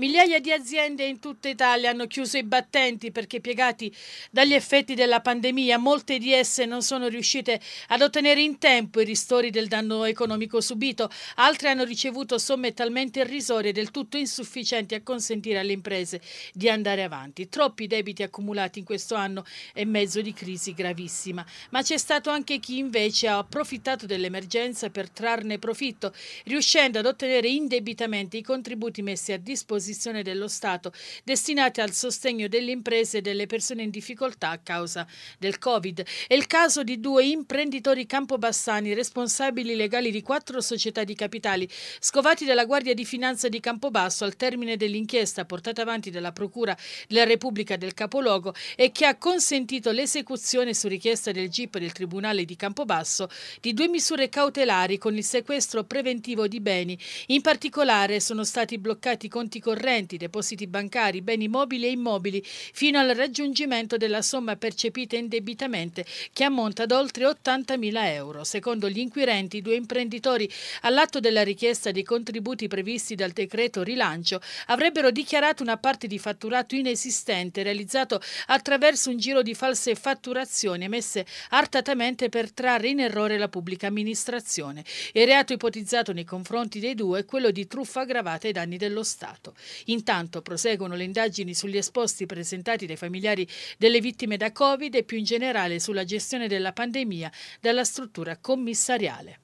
Migliaia di aziende in tutta Italia hanno chiuso i battenti perché piegati dagli effetti della pandemia, molte di esse non sono riuscite ad ottenere in tempo i ristori del danno economico subito, altre hanno ricevuto somme talmente irrisorie del tutto insufficienti a consentire alle imprese di andare avanti. Troppi debiti accumulati in questo anno e mezzo di crisi gravissima, ma c'è stato anche chi invece ha approfittato dell'emergenza per trarne profitto, riuscendo ad ottenere indebitamente i contributi messi a disposizione disposizione dello Stato destinate al sostegno delle imprese e delle persone in difficoltà a causa del Covid. È il caso di due imprenditori campobassani, responsabili legali di quattro società di capitali, scovati dalla Guardia di Finanza di Campobasso al termine dell'inchiesta portata avanti dalla Procura della Repubblica del Capoluogo e che ha consentito l'esecuzione su richiesta del GIP del Tribunale di Campobasso di due misure cautelari con il sequestro preventivo di beni. In particolare sono stati bloccati conti correnti correnti, depositi bancari, beni mobili e immobili, fino al raggiungimento della somma percepita indebitamente che ammonta ad oltre 80.000 euro. Secondo gli inquirenti, i due imprenditori, all'atto della richiesta dei contributi previsti dal decreto rilancio, avrebbero dichiarato una parte di fatturato inesistente realizzato attraverso un giro di false fatturazioni emesse artatamente per trarre in errore la pubblica amministrazione. Il reato ipotizzato nei confronti dei due è quello di truffa aggravata ai danni dello Stato. Intanto proseguono le indagini sugli esposti presentati dai familiari delle vittime da Covid e più in generale sulla gestione della pandemia dalla struttura commissariale.